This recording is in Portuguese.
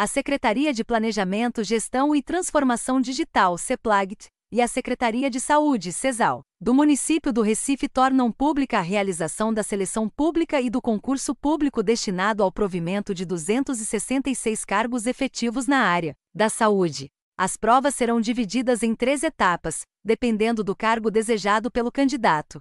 a Secretaria de Planejamento, Gestão e Transformação Digital, CEPLAGT, e a Secretaria de Saúde, CESAL, do município do Recife tornam pública a realização da seleção pública e do concurso público destinado ao provimento de 266 cargos efetivos na área da saúde. As provas serão divididas em três etapas, dependendo do cargo desejado pelo candidato.